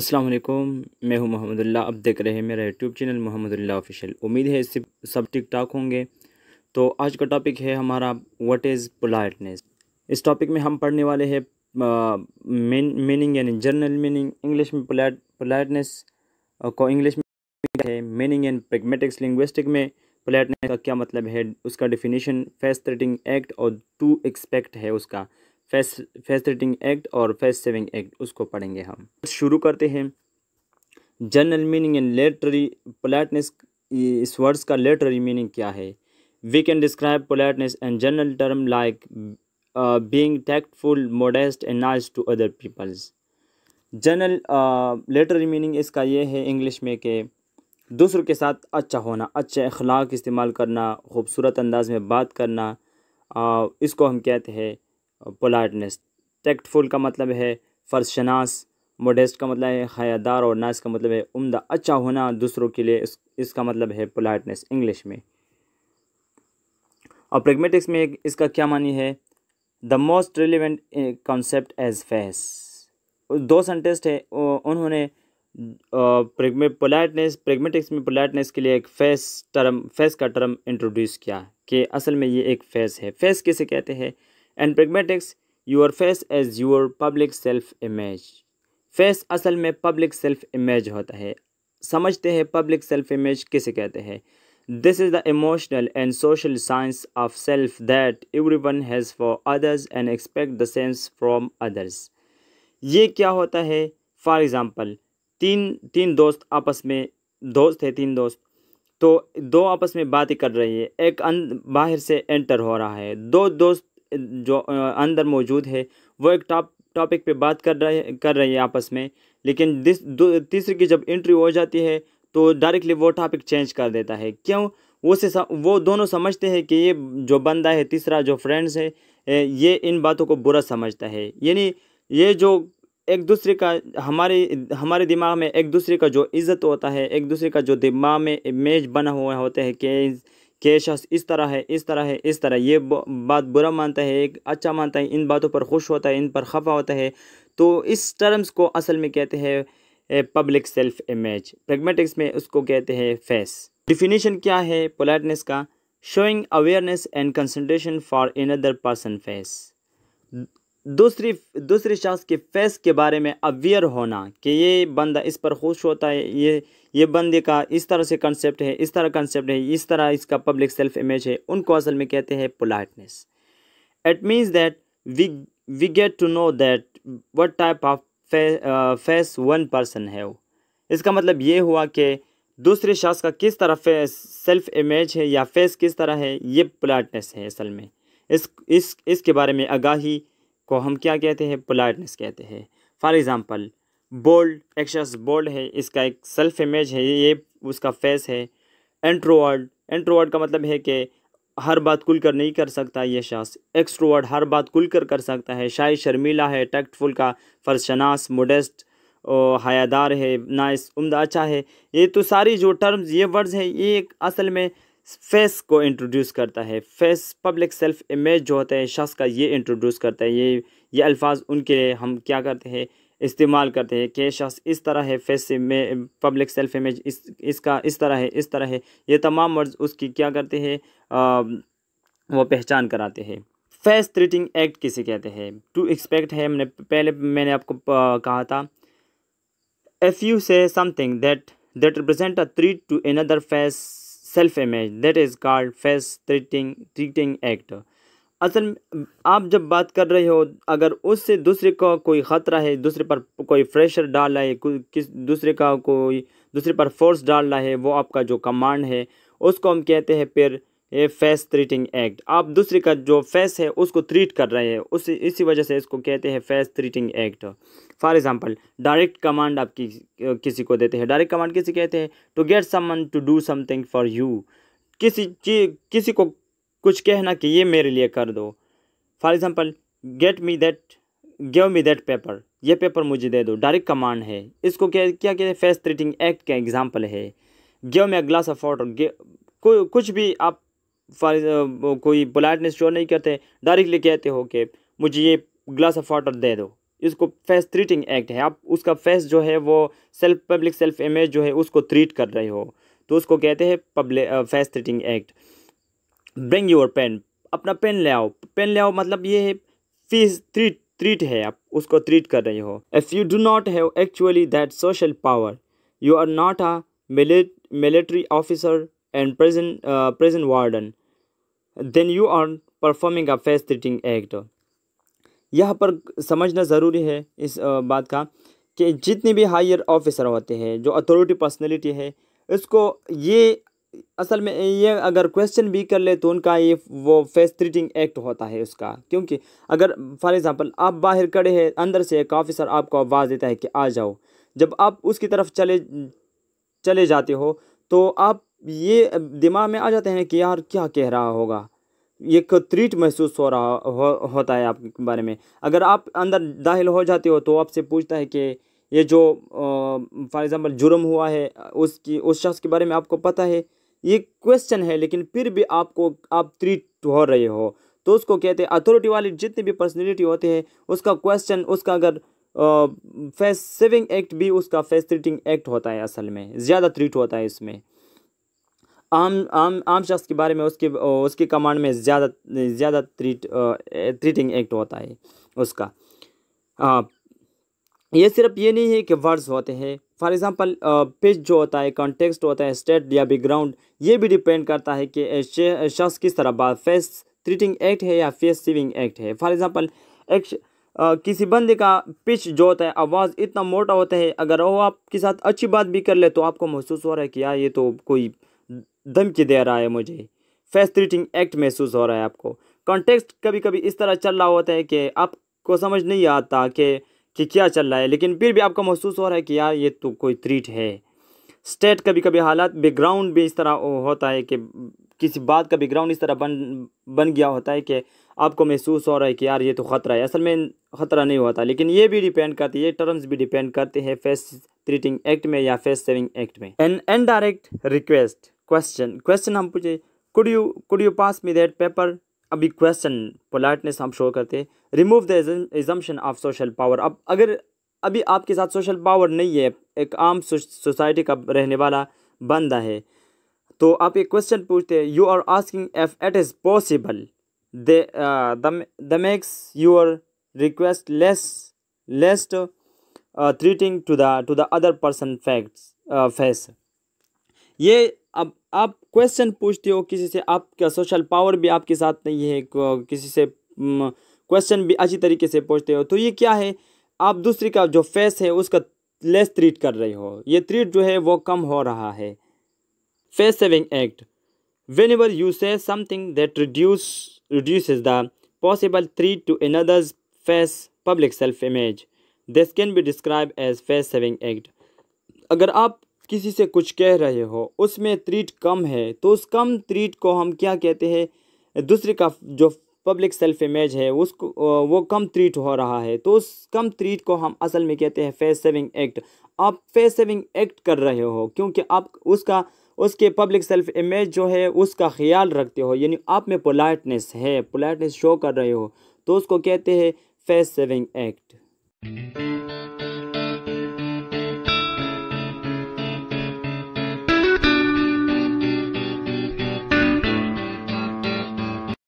अस्सलाम वालेकुम मैं हूं अल्लाह अब देख रहे हैं मेरा यूट्यूब चैनल अल्लाह ऑफिशियल उम्मीद है इससे सब ठीक ठाक होंगे तो आज का टॉपिक है हमारा व्हाट इज़ पोलाइटनेस इस टॉपिक में हम पढ़ने वाले हैं मीनिंग यानी जनरल मीनिंग इंग्लिश में पोलाइट पोलाइटनेस को इंग्लिश में है मीनिंग एंड प्रेगमेटिक्स लिंग्विस्टिक में पोलाइटनेस का क्या मतलब है उसका डिफिनीशन फेस थ्रेटिंग एक्ट और टू एक्सपेक्ट है उसका फेस फैसिलिटिंग एक्ट और फेस सेविंग एक्ट उसको पढ़ेंगे हम शुरू करते हैं general meaning and literary politeness इस वर्ड्स का लेटरी मीनिंग क्या है we can describe politeness and general term like being tactful modest and nice to other peoples general literary meaning इसका यह है इंग्लिश में कि दूसरों के साथ अच्छा होना अच्छे अखलाक इस्तेमाल करना खूबसूरत अंदाज में बात करना आ, uh, इसको हम कहते हैं पोलाइटनेस टैक्टफुल का मतलब है फर्शनास मोडेस्ट का मतलब है हयादार और नास का मतलब है उम्दा अच्छा होना दूसरों के लिए इस, इसका मतलब है पोलाइटनेस इंग्लिश में और प्रेगमेटिक्स में इसका क्या मानी है the most relevant concept as face दो सेंटेस्ट है उन्होंने पोलाइटनेस प्रेगमेटिक्स में पोलाइटनेस के लिए एक फेस टर्म फेस का टर्म इंट्रोड्यूस किया कि असल में ये एक फेस है फेस किसे कहते हैं and pragmatics your face as your public self image face असल में पब्लिक सेल्फ इमेज होता है समझते हैं पब्लिक सेल्फ इमेज किसे कहते हैं this is the emotional and social science of self that everyone has for others and expect the sense from others ये क्या होता है फॉर एग्ज़ाम्पल तीन तीन दोस्त आपस में दोस्त है तीन दोस्त तो दो आपस में बातें कर रही है एक बाहर से एंटर हो रहा है दो दोस्त जो अंदर मौजूद है वो एक टॉप टॉपिक पे बात कर रहे कर रही है आपस में लेकिन दिस तीसरे की जब इंट्री हो जाती है तो डायरेक्टली वो टॉपिक चेंज कर देता है क्यों उसे वो दोनों समझते हैं कि ये जो बंदा है तीसरा जो फ्रेंड्स है ये इन बातों को बुरा समझता है यानी ये जो एक दूसरे का हमारे हमारे दिमाग में एक दूसरे का जो इज़्ज़त होता है एक दूसरे का जो दिमाग में इमेज बना हुआ होता है कि कि शख्स इस तरह है इस तरह है इस तरह ये बात बुरा मानता है एक अच्छा मानता है इन बातों पर खुश होता है इन पर खफा होता है तो इस टर्म्स को असल में कहते हैं पब्लिक सेल्फ इमेज प्रेगमेटिक्स में उसको कहते हैं फेस डिफिनेशन क्या है पोलाइटनेस का showing awareness and concentration for in other person face दूसरी दूसरी शख्स के फेस के बारे में अवेयर होना कि ये बंदा इस पर खुश होता है ये ये बंदे का इस तरह से कंसेप्ट है इस तरह कंसेप्ट है इस तरह इसका पब्लिक सेल्फ इमेज है उनको असल में कहते हैं politeness it means that we we get to know that what type of face one person है वो इसका मतलब ये हुआ कि दूसरे शख्स का किस तरह सेल्फ इमेज है या फेस किस तरह है ये पोलाइटनेस है असल में इस इस इसके बारे में आगाही को हम क्या कहते हैं पोलाइटनेस कहते हैं फॉर एग्ज़ाम्पल बोल्ड एक शख्स बोल्ड है इसका एक सेल्फ इमेज है ये उसका फेस है एंट्रोवर्ड एंट्रोवर्ड का मतलब है कि हर बात खुल कर नहीं कर सकता ये शख्स एक्सट्रोवर्ड हर बात खुल कर कर सकता है शायद शर्मीला है टैक्टफुल का फरशनास मोडेस्ट और हयादार है नाइस उम्दा अच्छा है ये तो सारी जो टर्म्स ये वर्ड्स हैं ये एक असल में फेस को इंट्रोड्यूस करता है फेस पब्लिक सेल्फ इमेज जो होता है शख्स का ये इंट्रोड्यूस करता है ये ये अल्फाज उनके लिए हम क्या करते हैं इस्तेमाल करते हैं कि शख्स इस तरह है फेस में पब्लिक सेल्फ इमेज इस इसका इस तरह है इस तरह है ये तमाम वर्ड्स उसकी क्या करते हैं वो पहचान कराते हैं फेस थ्रीटिंग एक्ट किसे कहते हैं टू एक्सपेक्ट है हमने पहले मैंने आपको कहा था if you say something that that represent a threat to another face self image that is called face treating treating act असल आप जब बात कर रहे हो अगर उससे दूसरे को कोई ख़तरा है दूसरे पर कोई प्रेशर डाल रहा है किस दूसरे का कोई दूसरे पर फोर्स डाल रहा है वो आपका जो कमांड है उसको हम कहते हैं फिर ए फेस ट्रीटिंग एक्ट आप दूसरे का जो फेस है उसको ट्रीट कर रहे हैं उस इसी वजह से इसको कहते हैं face treating act for example direct command आप कि, किसी को देते हैं डायरेक्ट कमांड किसी कहते हैं to get someone to do something for you किसी किसी को कुछ कहना कि ये मेरे लिए कर दो for example get me that gave me that paper ये पेपर मुझे दे दो डायरेक्ट कमांड है इसको क्या क्या कहते हैं फेस ट्रीटिंग एक्ट का एग्जाम्पल है gave me a glass of water कुछ भी आप फॉर कोई पोलाइटनेस शो नहीं करते डायरेक्टली कहते हो कि मुझे ये ग्लास ऑफ वाटर दे दो इसको फेस ट्रीटिंग एक्ट है आप उसका फेस जो है वो सेल्फ पब्लिक सेल्फ इमेज जो है उसको ट्रीट कर रहे हो तो उसको कहते हैं public face treating act bring your pen अपना पेन ले आओ पेन ले आओ मतलब ये है फीस ट्रीट ट्रीट है आप उसको ट्रीट कर रहे हो if you do not have actually that social power you are not a military officer and prison uh, prison warden then you are performing a treating act यह पर समझना ज़रूरी है इस बात का कि जितने भी हायर ऑफिसर होते हैं जो अथॉरिटी पर्सनैलिटी है इसको ये असल में ये अगर क्वेश्चन भी कर ले तो उनका ये वो फेस ट्रीटिंग एक्ट होता है उसका क्योंकि अगर फॉर एग्ज़ाम्पल आप बाहर खड़े हैं अंदर से एक ऑफिसर आपको आवाज़ देता है कि आ जाओ जब आप उसकी तरफ चले चले जाते हो तो आप ये दिमाग में आ जाते हैं कि यार क्या कह रहा होगा एक त्रीट महसूस हो रहा हो, होता है आपके बारे में अगर आप अंदर दाखिल हो जाते हो तो आपसे पूछता है कि ये जो फॉर एग्ज़ाम्पल जुर्म हुआ है उसकी उस शख्स के बारे में आपको पता है ये क्वेश्चन है लेकिन फिर भी आपको आप त्रीट हो रहे हो तो उसको कहते हैं अथॉरिटी वाले जितने भी पर्सनैलिटी होते हैं उसका क्वेश्चन उसका अगर फेस सेविंग एक्ट भी उसका फेस ट्रीटिंग एक्ट होता है असल में ज़्यादा त्रीट होता है इसमें आम आम आम शख्स के बारे में उसके उसके कमांड में ज़्यादा ज़्यादा ट्रीट ट्रीटिंग एक्ट होता है उसका ये सिर्फ ये नहीं है कि वर्ड्स होते हैं फॉर एग्ज़ाम्पल पिच जो होता है कॉन्टेक्स्ट होता है स्टेट या बैकग्राउंड ये भी डिपेंड करता है कि शख्स किस तरह बात फेस ट्रीटिंग एक्ट है या फेस सीविंग एक्ट है फॉर एग्ज़ाम्पल एक किसी बंदे का पिच जो होता है आवाज़ इतना मोटा होता है अगर वो आपके साथ अच्छी बात भी कर ले तो आपको महसूस हो रहा है कि यार ये तो कोई धमकी दे रहा है मुझे फैसिलिटिंग एक्ट महसूस हो रहा है आपको कॉन्टेक्स्ट कभी कभी इस तरह चल रहा होता है कि आपको समझ नहीं आता कि कि क्या चल रहा है लेकिन फिर भी आपको महसूस हो रहा है कि यार ये तो कोई थ्रीट है स्टेट कभी कभी हालात बैकग्राउंड भी इस तरह होता है कि किसी बात का बैकग्राउंड इस तरह बन बन गया होता है कि आपको महसूस हो रहा है कि यार ये तो ख़तरा है असल में ख़तरा नहीं होता लेकिन ये भी डिपेंड करती है ये टर्म्स भी डिपेंड करते हैं फेस थ्रीटिंग एक्ट में या फेस सेविंग एक्ट में an indirect request question question हम पूछे could you could you pass me that paper अभी क्वेश्चन पोलाइटनेस हम शो करते remove the assumption of social power अब अगर अभी आपके साथ सोशल पावर नहीं है एक आम सोसाइटी का रहने वाला बंदा है तो आप एक क्वेश्चन पूछते हैं you are asking if it is possible the makes your request less least treating to the to the other person facts face ये अब आप क्वेश्चन पूछते हो किसी से आपका सोशल पावर भी आपके साथ नहीं है किसी से क्वेश्चन भी अच्छी तरीके से पूछते हो तो ये क्या है आप दूसरे का जो फेस है उसका लेस ट्रीट कर रहे हो ये ट्रीट जो है वो कम हो रहा है face saving act whenever you say something that reduce reduce the possible threat to another's face public self image this can be describe as face saving act अगर आप किसी से कुछ कह रहे हो उसमें त्रीट कम है तो उस कम त्रीट को हम क्या कहते हैं दूसरे का जो पब्लिक सेल्फ इमेज है उसको वो कम त्रीट हो रहा है तो उस कम त्रीट को हम असल में कहते हैं फेस सेविंग एक्ट आप फेस सेविंग एक्ट कर रहे हो क्योंकि आप उसका उसके पब्लिक सेल्फ इमेज जो है उसका ख्याल रखते हो यानी आप में पोलाइटनेस है पोलाइटनेस शो कर रहे हो तो उसको कहते हैं फेस सेविंग एक्ट